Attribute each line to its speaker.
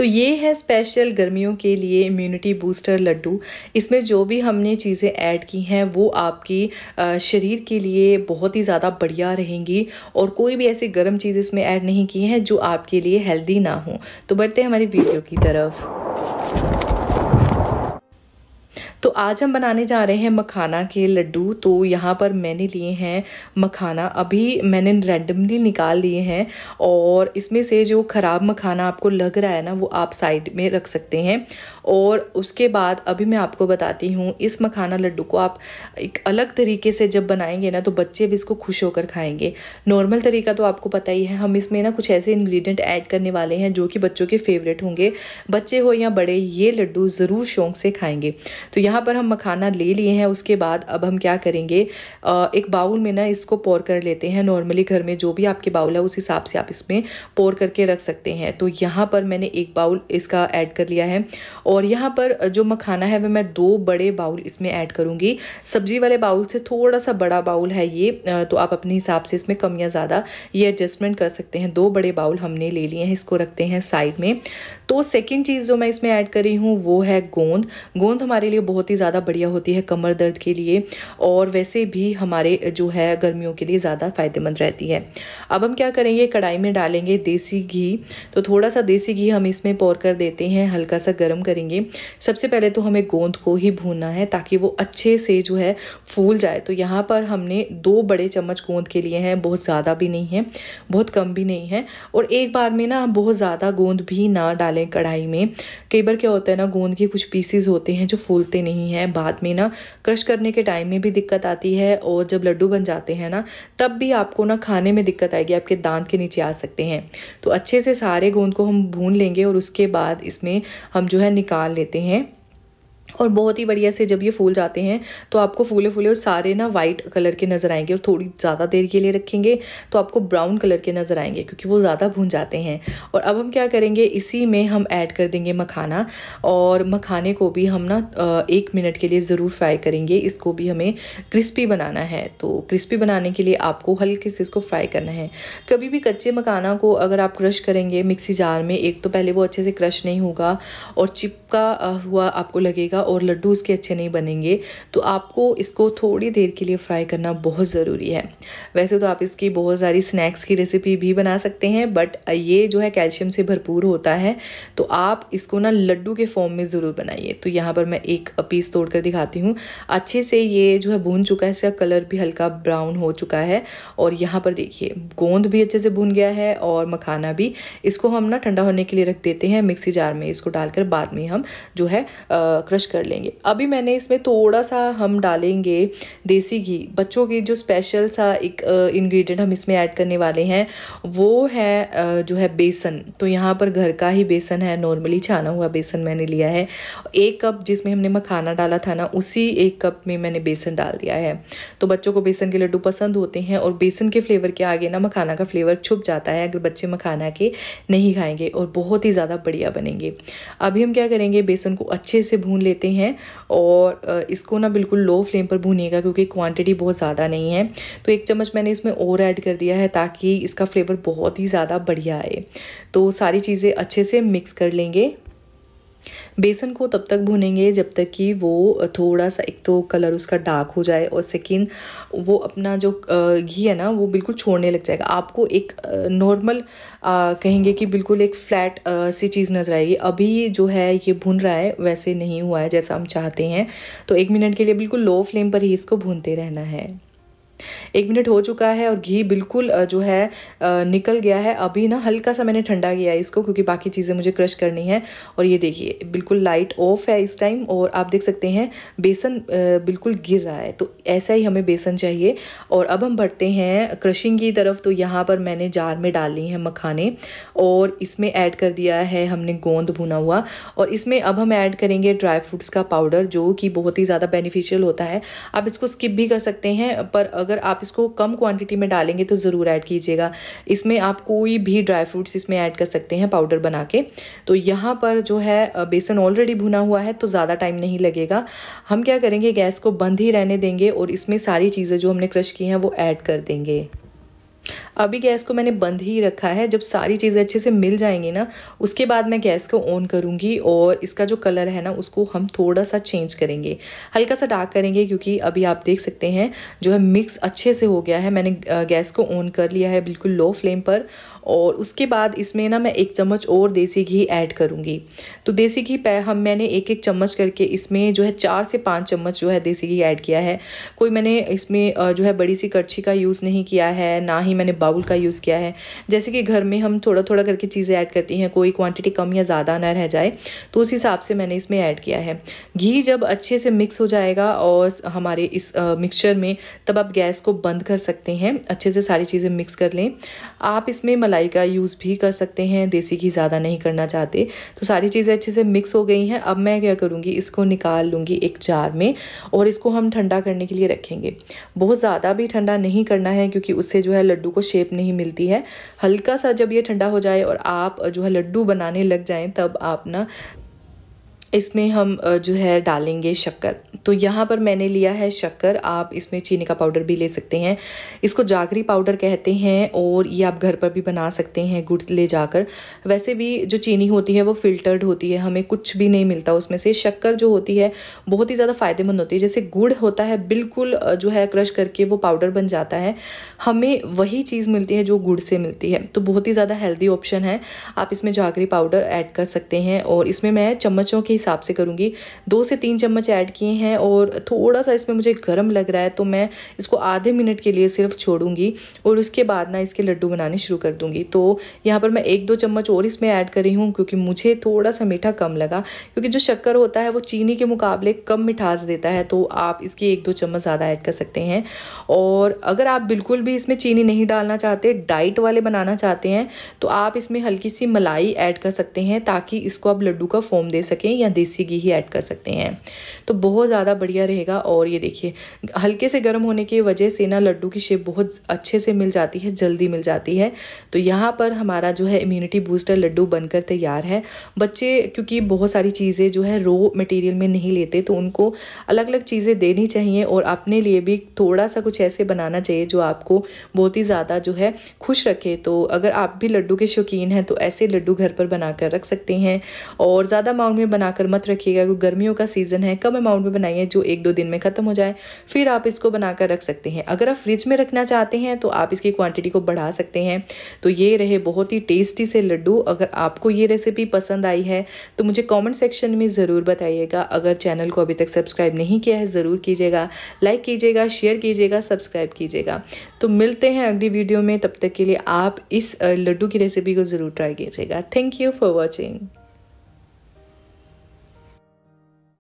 Speaker 1: तो ये है स्पेशल गर्मियों के लिए इम्यूनिटी बूस्टर लड्डू इसमें जो भी हमने चीज़ें ऐड की हैं वो आपकी शरीर के लिए बहुत ही ज़्यादा बढ़िया रहेंगी और कोई भी ऐसी गर्म चीज़ इसमें ऐड नहीं की हैं जो आपके लिए हेल्दी ना हो तो बढ़ते हैं हमारी वीडियो की तरफ तो आज हम बनाने जा रहे हैं मखाना के लड्डू तो यहाँ पर मैंने लिए हैं मखाना अभी मैंने रैंडमली निकाल लिए हैं और इसमें से जो ख़राब मखाना आपको लग रहा है ना वो आप साइड में रख सकते हैं और उसके बाद अभी मैं आपको बताती हूँ इस मखाना लड्डू को आप एक अलग तरीके से जब बनाएंगे ना तो बच्चे भी इसको खुश होकर खाएंगे नॉर्मल तरीका तो आपको पता ही है हम इसमें ना कुछ ऐसे इंग्रेडिएंट ऐड करने वाले हैं जो कि बच्चों के फेवरेट होंगे बच्चे हो या बड़े ये लड्डू ज़रूर शौक से खाएंगे तो यहाँ पर हम मखाना ले लिए हैं उसके बाद अब हम क्या करेंगे एक बाउल में ना इसको पोर कर लेते हैं नॉर्मली घर में जो भी आपके बाउल है उस हिसाब से आप इसमें पोर करके रख सकते हैं तो यहाँ पर मैंने एक बाउल इसका ऐड कर लिया है और यहाँ पर जो मखाना है वह मैं दो बड़े बाउल इसमें ऐड करूँगी सब्जी वाले बाउल से थोड़ा सा बड़ा बाउल है ये तो आप अपने हिसाब से इसमें कम या ज़्यादा ये एडजस्टमेंट कर सकते हैं दो बड़े बाउल हमने ले लिए हैं इसको रखते हैं साइड में तो सेकेंड चीज़ जो मैं इसमें ऐड कर रही हूँ वो है गोंद गोंद हमारे लिए बहुत बहुत ही ज़्यादा बढ़िया होती है कमर दर्द के लिए और वैसे भी हमारे जो है गर्मियों के लिए ज़्यादा फ़ायदेमंद रहती है अब हम क्या करेंगे कढ़ाई में डालेंगे देसी घी तो थोड़ा सा देसी घी हम इसमें पोर कर देते हैं हल्का सा गर्म करेंगे सबसे पहले तो हमें गोंद को ही भूनना है ताकि वो अच्छे से जो है फूल जाए तो यहाँ पर हमने दो बड़े चम्मच गोंद के लिए हैं बहुत ज़्यादा भी नहीं है बहुत कम भी नहीं है और एक बार में ना बहुत ज़्यादा गोंद भी ना डालें कढ़ाई में कई बार क्या होता है ना गोंद के कुछ पीसीज होते हैं जो फूलते नहीं नहीं है बाद में ना क्रश करने के टाइम में भी दिक्कत आती है और जब लड्डू बन जाते हैं ना तब भी आपको ना खाने में दिक्कत आएगी आपके दांत के नीचे आ सकते हैं तो अच्छे से सारे गोंद को हम भून लेंगे और उसके बाद इसमें हम जो है निकाल लेते हैं और बहुत ही बढ़िया से जब ये फूल जाते हैं तो आपको फूले फूले और सारे ना वाइट कलर के नज़र आएंगे और थोड़ी ज़्यादा देर के लिए रखेंगे तो आपको ब्राउन कलर के नज़र आएंगे क्योंकि वो ज़्यादा भून जाते हैं और अब हम क्या करेंगे इसी में हम ऐड कर देंगे मखाना और मखाने को भी हम ना एक मिनट के लिए ज़रूर फ्राई करेंगे इसको भी हमें क्रिस्पी बनाना है तो क्रिस्पी बनाने के लिए आपको हल्के से इसको फ्राई करना है कभी भी कच्चे मखाना को अगर आप क्रश करेंगे मिक्सी जार में एक तो पहले वो अच्छे से क्रश नहीं होगा और चिपका हुआ आपको लगेगा जाएगा और लड्डू उसके अच्छे नहीं बनेंगे तो आपको इसको थोड़ी देर के लिए फ्राई करना बहुत ज़रूरी है वैसे तो आप इसकी बहुत सारी स्नैक्स की रेसिपी भी बना सकते हैं बट ये जो है कैल्शियम से भरपूर होता है तो आप इसको ना लड्डू के फॉर्म में ज़रूर बनाइए तो यहाँ पर मैं एक पीस तोड़ कर दिखाती हूँ अच्छे से ये जो है भून चुका है इसका कलर भी हल्का ब्राउन हो चुका है और यहाँ पर देखिए गोंद भी अच्छे से भून गया है और मखाना भी इसको हम ना ठंडा होने के लिए रख देते हैं मिक्सी जार में इसको डालकर बाद में हम जो है क्रश कर लेंगे अभी मैंने इसमें थोड़ा सा हम डालेंगे देसी घी बच्चों की जो स्पेशल सा एक इंग्रेडिएंट हम इसमें ऐड करने वाले हैं वो है जो है बेसन तो यहाँ पर घर का ही बेसन है नॉर्मली छाना हुआ बेसन मैंने लिया है एक कप जिसमें हमने मखाना डाला था ना उसी एक कप में मैंने बेसन डाल दिया है तो बच्चों को बेसन के लड्डू पसंद होते हैं और बेसन के फ्लेवर के आगे ना मखाना का फ्लेवर छुप जाता है अगर बच्चे मखाना के नहीं खाएंगे और बहुत ही ज़्यादा बढ़िया बनेंगे अभी हम क्या करेंगे बेसन को अच्छे से भून ले लेते हैं और इसको ना बिल्कुल लो फ्लेम पर भूनिएगा क्योंकि क्वांटिटी बहुत ज़्यादा नहीं है तो एक चम्मच मैंने इसमें और ऐड कर दिया है ताकि इसका फ्लेवर बहुत ही ज़्यादा बढ़िया आए तो सारी चीज़ें अच्छे से मिक्स कर लेंगे बेसन को तब तक भुनेंगे जब तक कि वो थोड़ा सा एक तो कलर उसका डार्क हो जाए और सेकेंड वो अपना जो घी है ना वो बिल्कुल छोड़ने लग जाएगा आपको एक नॉर्मल कहेंगे कि बिल्कुल एक फ्लैट सी चीज़ नज़र आएगी अभी जो है ये भुन रहा है वैसे नहीं हुआ है जैसा हम चाहते हैं तो एक मिनट के लिए बिल्कुल लो फ्लेम पर ही इसको भूनते रहना है एक मिनट हो चुका है और घी बिल्कुल जो है निकल गया है अभी ना हल्का सा मैंने ठंडा किया है इसको क्योंकि बाकी चीज़ें मुझे क्रश करनी है और ये देखिए बिल्कुल लाइट ऑफ है इस टाइम और आप देख सकते हैं बेसन बिल्कुल गिर रहा है तो ऐसा ही हमें बेसन चाहिए और अब हम बढ़ते हैं क्रशिंग की तरफ तो यहाँ पर मैंने जार में डाल ली हैं मखाने और इसमें ऐड कर दिया है हमने गोंद भुना हुआ और इसमें अब हम ऐड करेंगे ड्राई फ्रूट्स का पाउडर जो कि बहुत ही ज़्यादा बेनिफिशियल होता है आप इसको स्किप भी कर सकते हैं पर अगर अगर आप इसको कम क्वांटिटी में डालेंगे तो ज़रूर ऐड कीजिएगा इसमें आप कोई भी ड्राई फ्रूट्स इसमें ऐड कर सकते हैं पाउडर बना के तो यहाँ पर जो है बेसन ऑलरेडी भुना हुआ है तो ज़्यादा टाइम नहीं लगेगा हम क्या करेंगे गैस को बंद ही रहने देंगे और इसमें सारी चीज़ें जो हमने क्रश की हैं वो ऐड कर देंगे अभी गैस को मैंने बंद ही रखा है जब सारी चीज़ें अच्छे से मिल जाएंगी ना उसके बाद मैं गैस को ऑन करूँगी और इसका जो कलर है ना उसको हम थोड़ा सा चेंज करेंगे हल्का सा डार्क करेंगे क्योंकि अभी आप देख सकते हैं जो है मिक्स अच्छे से हो गया है मैंने गैस को ऑन कर लिया है बिल्कुल लो फ्लेम पर और उसके बाद इसमें ना मैं एक चम्मच और देसी घी ऐड करूँगी तो देसी घी पै हम मैंने एक एक चम्मच करके इसमें जो है चार से पाँच चम्मच जो है देसी घी ऐड किया है कोई मैंने इसमें जो है बड़ी सी करछी का यूज़ नहीं किया है ना ही मैंने बाउल का यूज़ किया है जैसे कि घर में हम थोड़ा थोड़ा करके चीज़ें ऐड करती हैं कोई क्वांटिटी कम या ज़्यादा ना रह जाए तो उस हिसाब से मैंने इसमें ऐड किया है घी जब अच्छे से मिक्स हो जाएगा और हमारे इस मिक्सचर में तब आप गैस को बंद कर सकते हैं अच्छे से सारी चीज़ें मिक्स कर लें आप इसमें मलाई का यूज़ भी कर सकते हैं देसी घी ज़्यादा नहीं करना चाहते तो सारी चीज़ें अच्छे से मिक्स हो गई हैं अब मैं क्या करूँगी इसको निकाल लूँगी एक जार में और इसको हम ठंडा करने के लिए रखेंगे बहुत ज़्यादा भी ठंडा नहीं करना है क्योंकि उससे जो है लड्डू को शेप शेप नहीं मिलती है हल्का सा जब ये ठंडा हो जाए और आप जो है लड्डू बनाने लग जाएं तब आप ना इसमें हम जो है डालेंगे शक्कर तो यहाँ पर मैंने लिया है शक्कर आप इसमें चीनी का पाउडर भी ले सकते हैं इसको जागरी पाउडर कहते हैं और ये आप घर पर भी बना सकते हैं गुड़ ले जाकर वैसे भी जो चीनी होती है वो फिल्टर्ड होती है हमें कुछ भी नहीं मिलता उसमें से शक्कर जो होती है बहुत ही ज़्यादा फ़ायदेमंद होती है जैसे गुड़ होता है बिल्कुल जो है क्रश करके वो पाउडर बन जाता है हमें वही चीज़ मिलती है जो गुड़ से मिलती है तो बहुत ही ज़्यादा हेल्दी ऑप्शन है आप इसमें जागरी पाउडर ऐड कर सकते हैं और इसमें मैं चम्मचों के हिसाब से करूँगी दो से तीन चम्मच ऐड किए हैं हैं और थोड़ा सा इसमें मुझे गर्म लग रहा है तो मैं इसको आधे मिनट के लिए सिर्फ छोड़ूंगी और उसके बाद ना इसके लड्डू बनाने शुरू कर दूंगी तो यहाँ पर मैं एक दो चम्मच और इसमें ऐड करी हूँ क्योंकि मुझे थोड़ा सा मीठा कम लगा क्योंकि जो शक्कर होता है वो चीनी के मुकाबले कम मिठास देता है तो आप इसकी एक दो चम्मच ज़्यादा ऐड कर सकते हैं और अगर आप बिल्कुल भी इसमें चीनी नहीं डालना चाहते डाइट वाले बनाना चाहते हैं तो आप इसमें हल्की सी मलाई ऐड कर सकते हैं ताकि इसको आप लड्डू का फॉर्म दे सकें या देसी घी ही ऐड कर सकते हैं तो बहुत ज़्यादा ज़्यादा बढ़िया रहेगा और ये देखिए हल्के से गर्म होने की वजह से ना लड्डू की शेप बहुत अच्छे से मिल जाती है जल्दी मिल जाती है तो यहाँ पर हमारा जो है इम्यूनिटी बूस्टर लड्डू बनकर तैयार है बच्चे क्योंकि बहुत सारी चीज़ें जो है रो मटेरियल में नहीं लेते तो उनको अलग अलग चीज़ें देनी चाहिए और अपने लिए भी थोड़ा सा कुछ ऐसे बनाना चाहिए जो आपको बहुत ही ज़्यादा जो है खुश रखे तो अगर आप भी लड्डू के शौकीन हैं तो ऐसे लड्डू घर पर बनाकर रख सकते हैं और ज़्यादा अमाउंट में बनाकर मत रखिएगा क्योंकि गर्मियों का सीज़न है कम अमाउंट में बनाइए बनाइए जो एक दो दिन में ख़त्म हो जाए फिर आप इसको बनाकर रख सकते हैं अगर आप फ्रिज में रखना चाहते हैं तो आप इसकी क्वांटिटी को बढ़ा सकते हैं तो ये रहे बहुत ही टेस्टी से लड्डू अगर आपको ये रेसिपी पसंद आई है तो मुझे कॉमेंट सेक्शन में ज़रूर बताइएगा अगर चैनल को अभी तक सब्सक्राइब नहीं किया है ज़रूर कीजिएगा लाइक कीजिएगा शेयर कीजिएगा सब्सक्राइब कीजिएगा तो मिलते हैं अगली वीडियो में तब तक के लिए आप इस लड्डू की रेसिपी को ज़रूर ट्राई कीजिएगा थैंक यू फॉर वॉचिंग